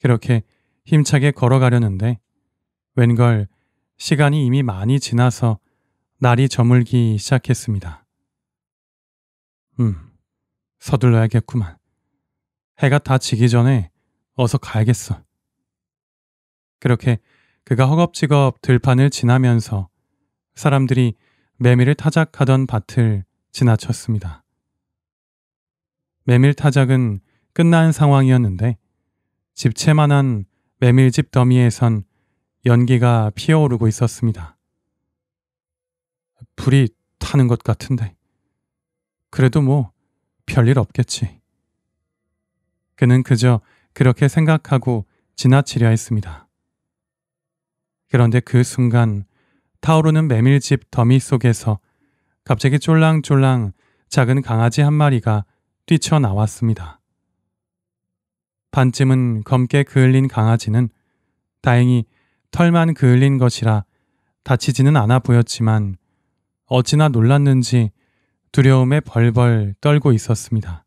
S1: 그렇게 힘차게 걸어가려는데 웬걸 시간이 이미 많이 지나서 날이 저물기 시작했습니다. 음, 서둘러야겠구만. 해가 다 지기 전에 어서 가야겠어. 그렇게 그가 허겁지겁 들판을 지나면서 사람들이 메밀을 타작하던 밭을 지나쳤습니다. 메밀 타작은 끝난 상황이었는데 집채만한 메밀집 더미에선 연기가 피어오르고 있었습니다. 불이 타는 것 같은데 그래도 뭐 별일 없겠지. 그는 그저 그렇게 생각하고 지나치려 했습니다. 그런데 그 순간 타오르는 메밀집 더미 속에서 갑자기 쫄랑쫄랑 작은 강아지 한 마리가 뛰쳐나왔습니다. 반쯤은 검게 그을린 강아지는 다행히 털만 그을린 것이라 다치지는 않아 보였지만 어찌나 놀랐는지 두려움에 벌벌 떨고 있었습니다.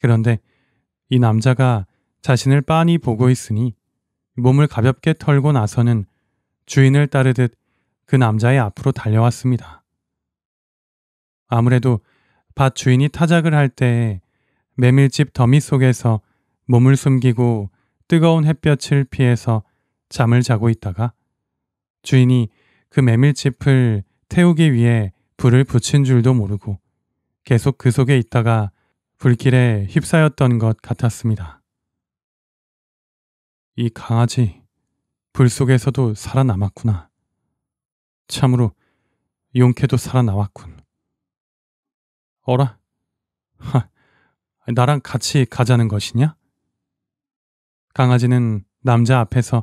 S1: 그런데 이 남자가 자신을 빤히 보고 있으니 몸을 가볍게 털고 나서는 주인을 따르듯 그 남자의 앞으로 달려왔습니다. 아무래도 밭 주인이 타작을 할 때에 메밀집 더미 속에서 몸을 숨기고 뜨거운 햇볕을 피해서 잠을 자고 있다가 주인이 그 메밀집을 태우기 위해 불을 붙인 줄도 모르고 계속 그 속에 있다가 불길에 휩싸였던 것 같았습니다. 이 강아지 불 속에서도 살아남았구나. 참으로 용케도 살아나왔군. 어라? 하, 나랑 같이 가자는 것이냐? 강아지는 남자 앞에서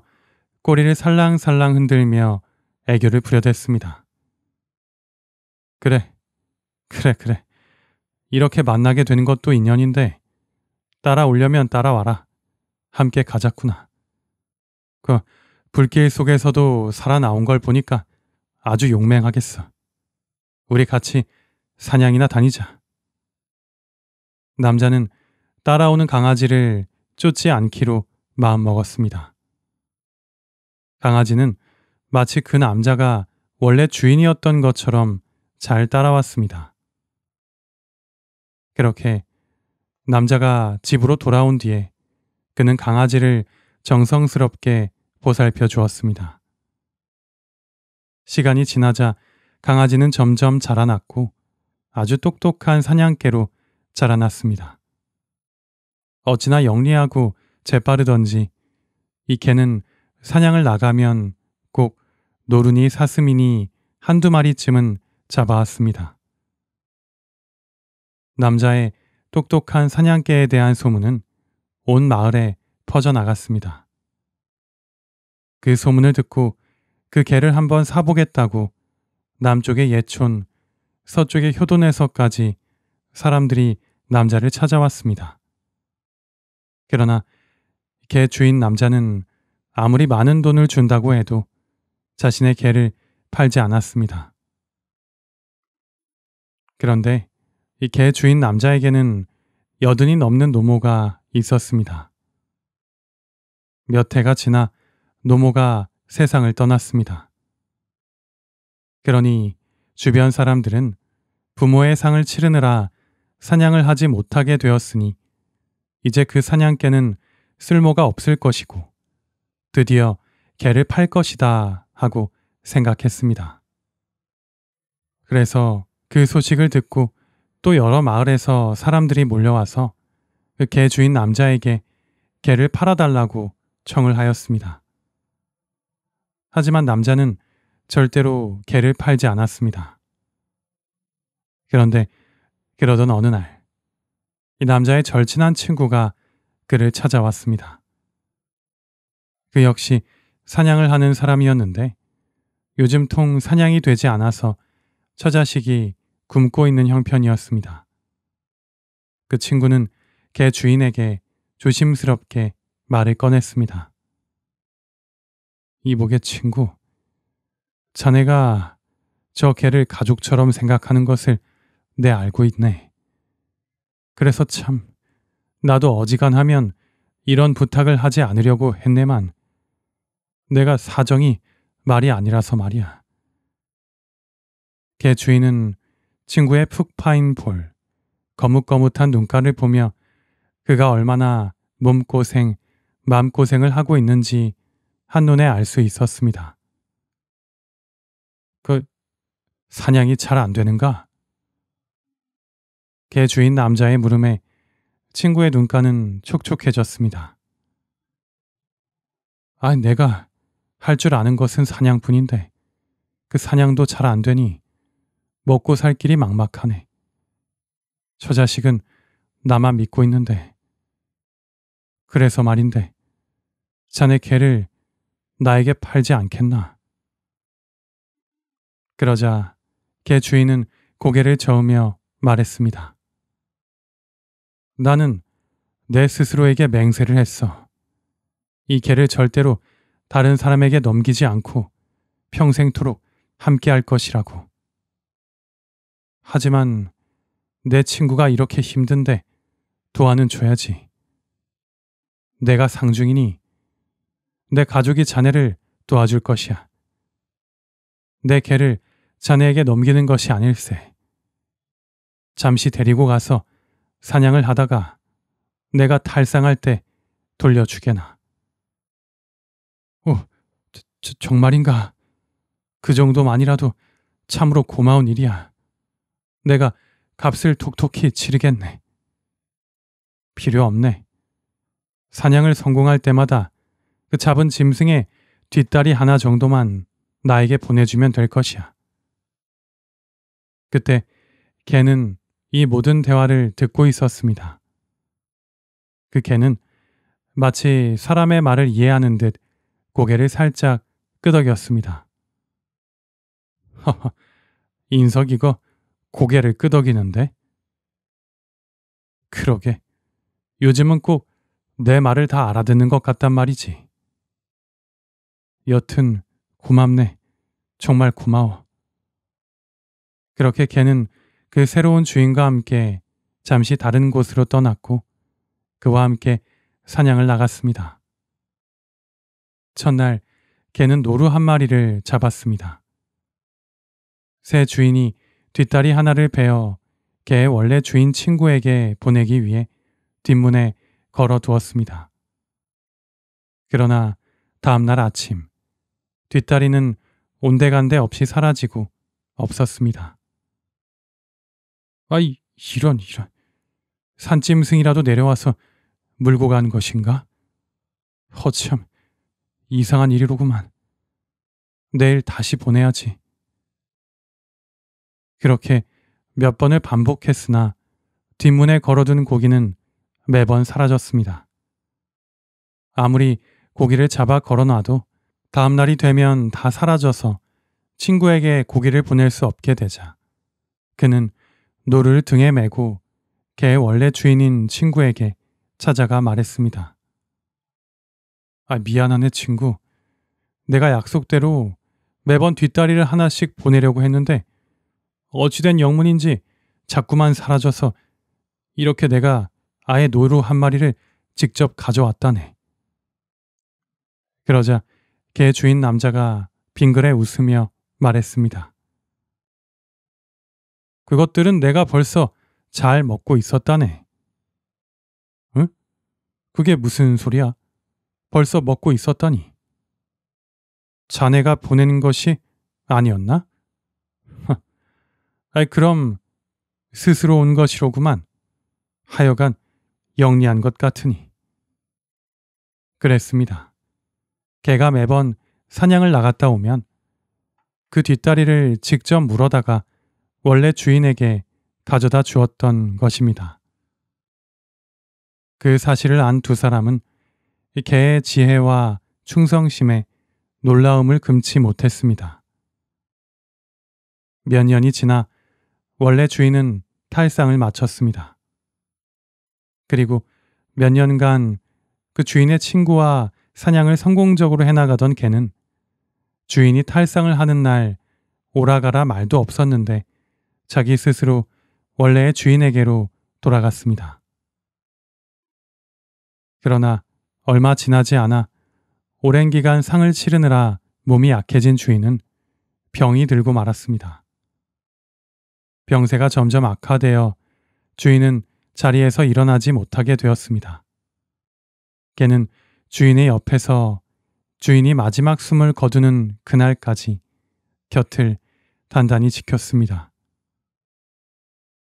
S1: 꼬리를 살랑살랑 흔들며 애교를 부려댔습니다. 그래, 그래, 그래. 이렇게 만나게 되는 것도 인연인데 따라오려면 따라와라. 함께 가자꾸나. 그 불길 속에서도 살아나온 걸 보니까 아주 용맹하겠어. 우리 같이 사냥이나 다니자. 남자는 따라오는 강아지를 쫓지 않기로 마음먹었습니다. 강아지는 마치 그 남자가 원래 주인이었던 것처럼 잘 따라왔습니다. 그렇게 남자가 집으로 돌아온 뒤에 그는 강아지를 정성스럽게 보살펴 주었습니다. 시간이 지나자 강아지는 점점 자라났고 아주 똑똑한 사냥개로 자라났습니다. 어찌나 영리하고 재빠르던지 이 개는 사냥을 나가면 꼭 노루니 사슴이니 한두 마리쯤은 잡아왔습니다. 남자의 똑똑한 사냥개에 대한 소문은 온 마을에 퍼져나갔습니다. 그 소문을 듣고 그 개를 한번 사보겠다고 남쪽의 예촌, 서쪽의 효돈에서까지 사람들이 남자를 찾아왔습니다. 그러나 개 주인 남자는 아무리 많은 돈을 준다고 해도 자신의 개를 팔지 않았습니다. 그런데 이 개 주인 남자에게는 여든이 넘는 노모가 있었습니다. 몇 해가 지나 노모가 세상을 떠났습니다. 그러니 주변 사람들은 부모의 상을 치르느라 사냥을 하지 못하게 되었으니 이제 그 사냥개는 쓸모가 없을 것이고 드디어 개를 팔 것이다 하고 생각했습니다. 그래서 그 소식을 듣고 또 여러 마을에서 사람들이 몰려와서 그 개 주인 남자에게 개를 팔아달라고 청을 하였습니다. 하지만 남자는 절대로 개를 팔지 않았습니다. 그런데 그러던 어느 날, 이 남자의 절친한 친구가 그를 찾아왔습니다. 그 역시 사냥을 하는 사람이었는데 요즘 통 사냥이 되지 않아서 처자식이 굶고 있는 형편이었습니다. 그 친구는 개 주인에게 조심스럽게 말을 꺼냈습니다. 이복의 친구. 자네가 저 개를 가족처럼 생각하는 것을 내 알고 있네. 그래서 참, 나도 어지간하면 이런 부탁을 하지 않으려고 했네만, 내가 사정이 말이 아니라서 말이야. 개 주인은 친구의 푹 파인 볼, 거뭇거뭇한 눈가를 보며 그가 얼마나 몸고생, 마음고생을 하고 있는지 한눈에 알 수 있었습니다. 그 사냥이 잘 안 되는가? 개 주인 남자의 물음에 친구의 눈가는 촉촉해졌습니다. 아, 내가 할 줄 아는 것은 사냥뿐인데 그 사냥도 잘 안 되니 먹고 살 길이 막막하네. 저 자식은 나만 믿고 있는데 그래서 말인데 자네 개를 나에게 팔지 않겠나? 그러자 개 주인은 고개를 저으며 말했습니다. 나는 내 스스로에게 맹세를 했어. 이 개를 절대로 다른 사람에게 넘기지 않고 평생토록 함께 할 것이라고. 하지만 내 친구가 이렇게 힘든데 도와는 줘야지. 내가 상중이니 내 가족이 자네를 도와줄 것이야. 내 개를 자네에게 넘기는 것이 아닐세. 잠시 데리고 가서 사냥을 하다가 내가 탈상할 때 돌려주게나. 오, 저, 저, 정말인가? 그 정도만이라도 참으로 고마운 일이야. 내가 값을 톡톡히 치르겠네. 필요 없네. 사냥을 성공할 때마다 그 잡은 짐승의 뒷다리 하나 정도만 나에게 보내주면 될 것이야. 그때 개는 이 모든 대화를 듣고 있었습니다. 그 개는 마치 사람의 말을 이해하는 듯 고개를 살짝 끄덕였습니다. 허허, 인석 이거 고개를 끄덕이는데? 그러게. 요즘은 꼭 내 말을 다 알아듣는 것 같단 말이지. 여튼 고맙네. 정말 고마워. 그렇게 걔는그 새로운 주인과 함께 잠시 다른 곳으로 떠났고 그와 함께 사냥을 나갔습니다. 첫날 걔는 노루 한 마리를 잡았습니다. 새 주인이 뒷다리 하나를 베어 개의 원래 주인 친구에게 보내기 위해 뒷문에 걸어 두었습니다. 그러나 다음날 아침 뒷다리는 온데간데 없이 사라지고 없었습니다. 아이, 이런, 이런. 산짐승이라도 내려와서 물고 간 것인가? 허참, 이상한 일이로구만. 내일 다시 보내야지. 그렇게 몇 번을 반복했으나 뒷문에 걸어둔 고기는 매번 사라졌습니다. 아무리 고기를 잡아 걸어놔도 다음 날이 되면 다 사라져서 친구에게 고기를 보낼 수 없게 되자 그는 노를 등에 메고 개 원래 주인인 친구에게 찾아가 말했습니다. 아, 미안하네, 친구. 내가 약속대로 매번 뒷다리를 하나씩 보내려고 했는데 어찌된 영문인지 자꾸만 사라져서 이렇게 내가 아예 노루 한 마리를 직접 가져왔다네. 그러자 개 주인 남자가 빙글에 웃으며 말했습니다. 그것들은 내가 벌써 잘 먹고 있었다네. 응? 그게 무슨 소리야? 벌써 먹고 있었다니. 자네가 보낸 것이 아니었나? 아이 그럼 스스로 온 것이로구만. 하여간 영리한 것 같으니. 그랬습니다. 개가 매번 사냥을 나갔다 오면 그 뒷다리를 직접 물어다가 원래 주인에게 가져다 주었던 것입니다. 그 사실을 안 두 사람은 개의 지혜와 충성심에 놀라움을 금치 못했습니다. 몇 년이 지나 원래 주인은 탈상을 마쳤습니다. 그리고 몇 년간 그 주인의 친구와 사냥을 성공적으로 해나가던 개는 주인이 탈상을 하는 날 오라가라 말도 없었는데 자기 스스로 원래의 주인에게로 돌아갔습니다. 그러나 얼마 지나지 않아 오랜 기간 상을 치르느라 몸이 약해진 주인은 병이 들고 말았습니다. 병세가 점점 악화되어 주인은 자리에서 일어나지 못하게 되었습니다. 개는 주인의 옆에서 주인이 마지막 숨을 거두는 그날까지 곁을 단단히 지켰습니다.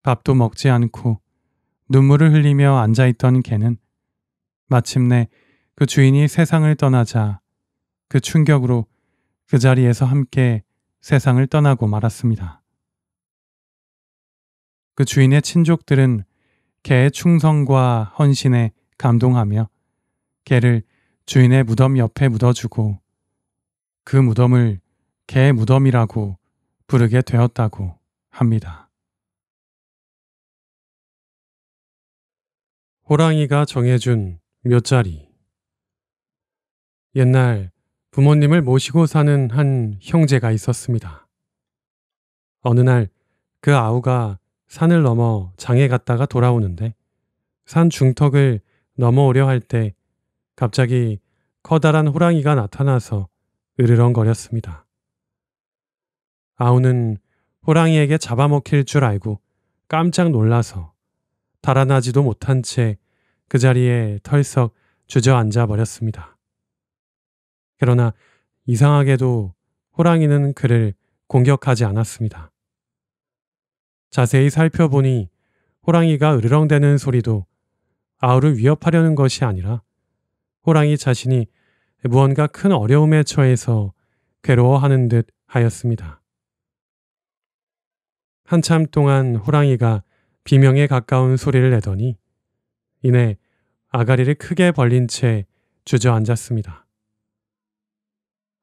S1: 밥도 먹지 않고 눈물을 흘리며 앉아있던 개는 마침내 그 주인이 세상을 떠나자 그 충격으로 그 자리에서 함께 세상을 떠나고 말았습니다. 그 주인의 친족들은 개의 충성과 헌신에 감동하며 개를 주인의 무덤 옆에 묻어주고 그 무덤을 개의 무덤이라고 부르게 되었다고 합니다. 호랑이가 정해준 묘자리 옛날 부모님을 모시고 사는 한 형제가 있었습니다. 어느 날 그 아우가 산을 넘어 장에 갔다가 돌아오는데 산 중턱을 넘어오려 할때 갑자기 커다란 호랑이가 나타나서 으르렁거렸습니다. 아우는 호랑이에게 잡아먹힐 줄 알고 깜짝 놀라서 달아나지도 못한 채 그 자리에 털썩 주저앉아 버렸습니다. 그러나 이상하게도 호랑이는 그를 공격하지 않았습니다. 자세히 살펴보니 호랑이가 으르렁대는 소리도 아우를 위협하려는 것이 아니라 호랑이 자신이 무언가 큰 어려움에 처해서 괴로워하는 듯 하였습니다. 한참 동안 호랑이가 비명에 가까운 소리를 내더니 이내 아가리를 크게 벌린 채 주저앉았습니다.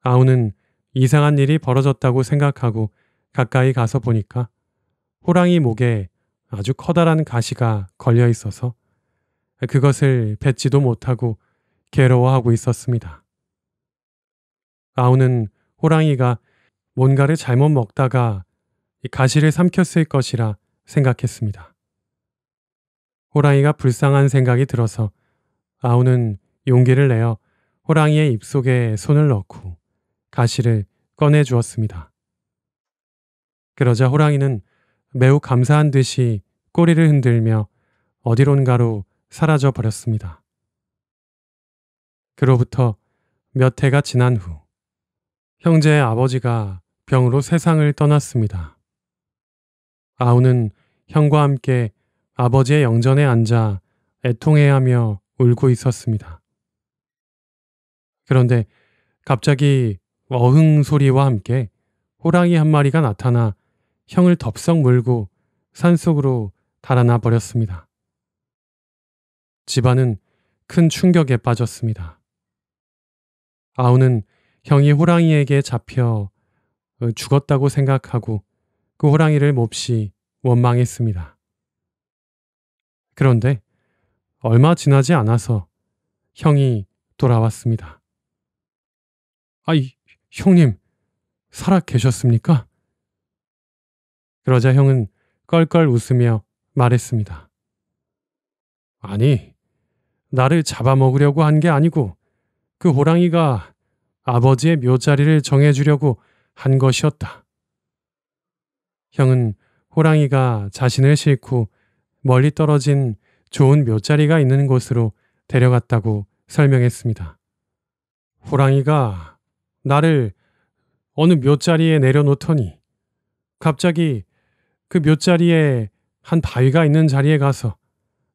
S1: 아우는 이상한 일이 벌어졌다고 생각하고 가까이 가서 보니까 호랑이 목에 아주 커다란 가시가 걸려 있어서 그것을 뱉지도 못하고 괴로워하고 있었습니다. 아우는 호랑이가 뭔가를 잘못 먹다가 가시를 삼켰을 것이라 생각했습니다. 호랑이가 불쌍한 생각이 들어서 아우는 용기를 내어 호랑이의 입속에 손을 넣고 가시를 꺼내 주었습니다. 그러자 호랑이는 매우 감사한 듯이 꼬리를 흔들며 어디론가로 사라져 버렸습니다. 그로부터 몇 해가 지난 후 형제의 아버지가 병으로 세상을 떠났습니다. 아우는 형과 함께 아버지의 영전에 앉아 애통해하며 울고 있었습니다. 그런데 갑자기 어흥 소리와 함께 호랑이 한 마리가 나타나 형을 덥석 물고 산속으로 달아나 버렸습니다. 집안은 큰 충격에 빠졌습니다. 아우는 형이 호랑이에게 잡혀 어, 죽었다고 생각하고 그 호랑이를 몹시 원망했습니다. 그런데 얼마 지나지 않아서 형이 돌아왔습니다. 아이, 형님, 살아 계셨습니까? 그러자 형은 껄껄 웃으며 말했습니다. 아니, 나를 잡아먹으려고 한 게 아니고 그 호랑이가 아버지의 묘자리를 정해주려고 한 것이었다. 형은 호랑이가 자신을 싣고 멀리 떨어진 좋은 묘자리가 있는 곳으로 데려갔다고 설명했습니다. 호랑이가 나를 어느 묘자리에 내려놓더니 갑자기 그 묘자리에 한 바위가 있는 자리에 가서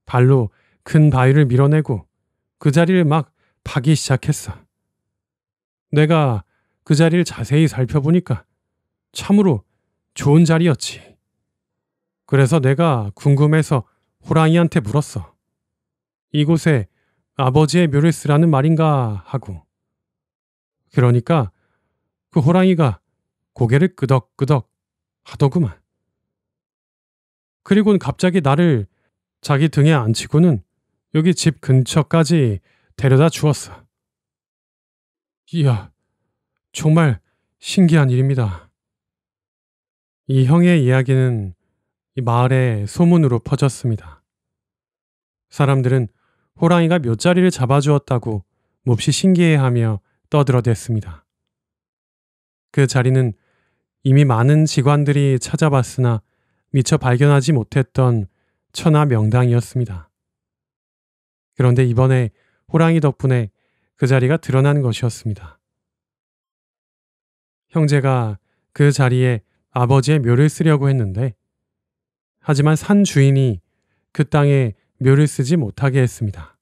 S1: 발로 큰 바위를 밀어내고 그 자리를 막 파기 시작했어. 내가 그 자리를 자세히 살펴보니까 참으로 좋은 자리였지. 그래서 내가 궁금해서 호랑이한테 물었어. 이곳에 아버지의 묘를 쓰라는 말인가 하고. 그러니까 그 호랑이가 고개를 끄덕끄덕 하더구만. 그리곤 갑자기 나를 자기 등에 앉히고는 여기 집 근처까지 데려다 주었어. 이야, 정말 신기한 일입니다. 이 형의 이야기는 이 마을에 소문으로 퍼졌습니다. 사람들은 호랑이가 몇 자리를 잡아주었다고 몹시 신기해하며 떠들어댔습니다. 그 자리는 이미 많은 직원들이 찾아봤으나 미처 발견하지 못했던 천하 명당이었습니다. 그런데 이번에 호랑이 덕분에 그 자리가 드러난 것이었습니다. 형제가 그 자리에 아버지의 묘를 쓰려고 했는데 하지만 산 주인이 그 땅에 묘를 쓰지 못하게 했습니다.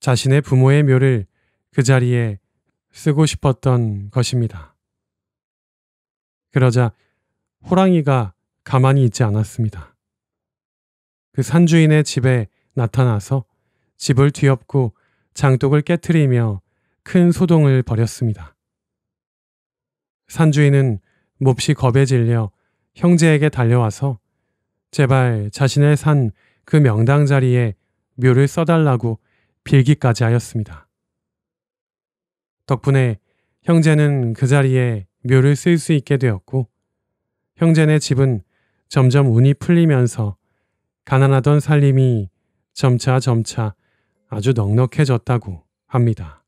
S1: 자신의 부모의 묘를 그 자리에 쓰고 싶었던 것입니다. 그러자 호랑이가 가만히 있지 않았습니다. 그 산주인의 집에 나타나서 집을 뒤엎고 장독을 깨뜨리며 큰 소동을 벌였습니다. 산주인은 몹시 겁에 질려 형제에게 달려와서 제발 자신의 산 그 명당 자리에 묘를 써달라고 빌기까지 하였습니다. 덕분에 형제는 그 자리에 묘를 쓸 수 있게 되었고 형제네 집은 점점 운이 풀리면서 가난하던 살림이 점차 점차 아주 넉넉해졌다고 합니다.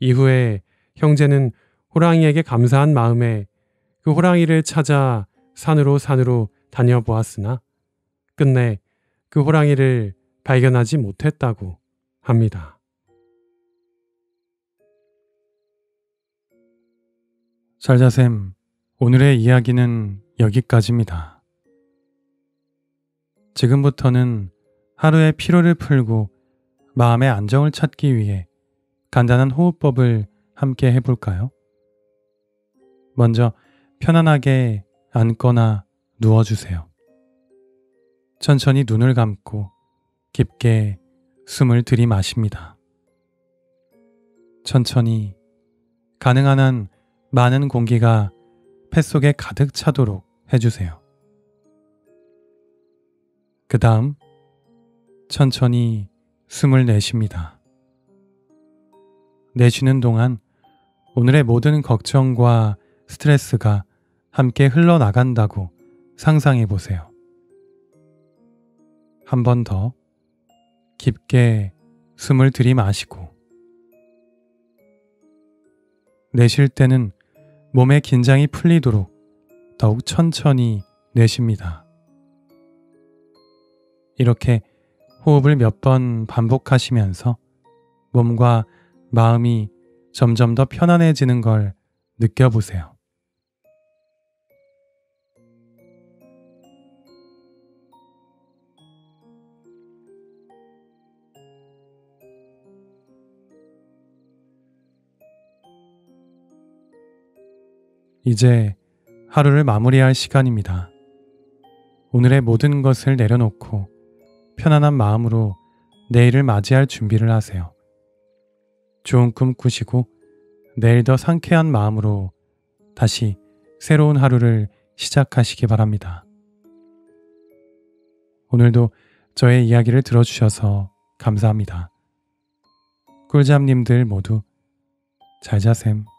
S1: 이후에 형제는 호랑이에게 감사한 마음에 그 호랑이를 찾아 산으로 산으로 다녀보았으나 끝내 그 호랑이를 발견하지 못했다고 합니다. 살자쌤, 오늘의 이야기는 여기까지입니다. 지금부터는 하루의 피로를 풀고 마음의 안정을 찾기 위해 간단한 호흡법을 함께 해볼까요? 먼저 편안하게 앉거나 누워주세요. 천천히 눈을 감고 깊게 숨을 들이마십니다. 천천히 가능한 한 많은 공기가 폐 속에 가득 차도록 해주세요. 그 다음 천천히 숨을 내쉽니다. 내쉬는 동안 오늘의 모든 걱정과 스트레스가 함께 흘러나간다고 상상해 보세요. 한 번 더 깊게 숨을 들이마시고 내쉴 때는 몸의 긴장이 풀리도록 더욱 천천히 내쉽니다. 이렇게 호흡을 몇 번 반복하시면서 몸과 마음이 점점 더 편안해지는 걸 느껴보세요. 이제 하루를 마무리할 시간입니다. 오늘의 모든 것을 내려놓고 편안한 마음으로 내일을 맞이할 준비를 하세요. 좋은 꿈 꾸시고 내일 더 상쾌한 마음으로 다시 새로운 하루를 시작하시기 바랍니다. 오늘도 저의 이야기를 들어주셔서 감사합니다. 꿀잠님들 모두 잘 자셈.